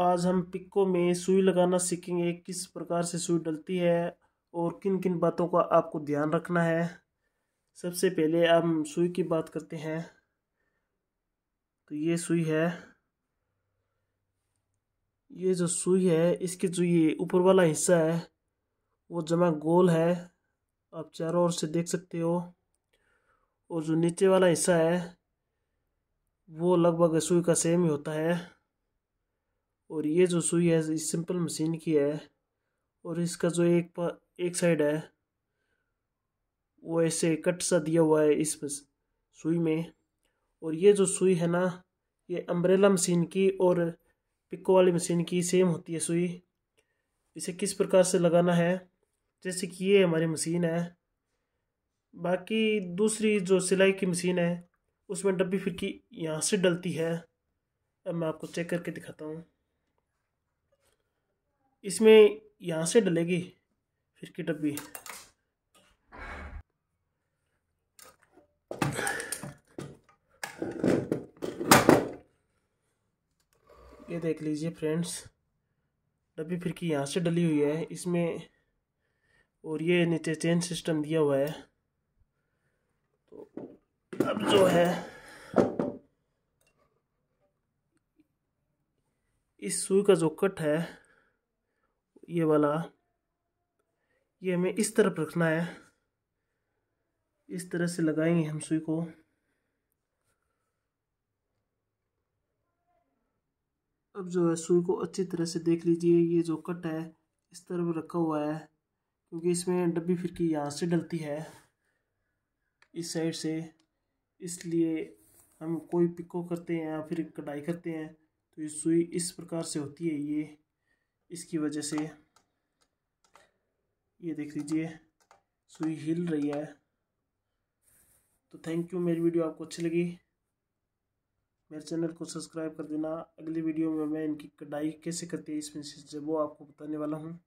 आज हम पिक्को में सुई लगाना सीखेंगे किस प्रकार से सुई डलती है और किन किन बातों का आपको ध्यान रखना है सबसे पहले हम सुई की बात करते हैं तो ये सुई है ये जो सुई है इसके जो ये ऊपर वाला हिस्सा है वो जमा गोल है आप चारों ओर से देख सकते हो और जो नीचे वाला हिस्सा है वो लगभग सुई का सेम ही होता है और ये जो सुई है इस सिंपल मशीन की है और इसका जो एक एक साइड है वो ऐसे कट सा दिया हुआ है इस सुई में और ये जो सुई है ना ये अम्ब्रेला मशीन की और पिको वाली मशीन की सेम होती है सुई इसे किस प्रकार से लगाना है जैसे कि ये हमारी मशीन है बाकी दूसरी जो सिलाई की मशीन है उसमें डब्बी फिक्की यहाँ से डलती है अब मैं आपको चेक करके दिखाता हूँ इसमें यहाँ से डलेगी फिर की डब्बी ये देख लीजिए फ्रेंड्स डब्बी फिर की यहाँ से डली हुई है इसमें और ये नीचे चेन सिस्टम दिया हुआ है तो अब जो है इस सुई का जो कट है ये वाला ये हमें इस तरफ रखना है इस तरह से लगाएंगे हम सुई को अब जो है सुई को अच्छी तरह से देख लीजिए ये जो कट है इस तरफ रखा हुआ है क्योंकि इसमें डब्बी फिरकी यहाँ से डलती है इस साइड से इसलिए हम कोई पिको करते हैं या फिर कटाई करते हैं तो ये सुई इस प्रकार से होती है ये इसकी वजह से ये देख लीजिए सुई हिल रही है तो थैंक यू मेरी वीडियो आपको अच्छी लगी मेरे चैनल को सब्सक्राइब कर देना अगली वीडियो में मैं इनकी कटाई कैसे करती है इसमें से वो आपको बताने वाला हूँ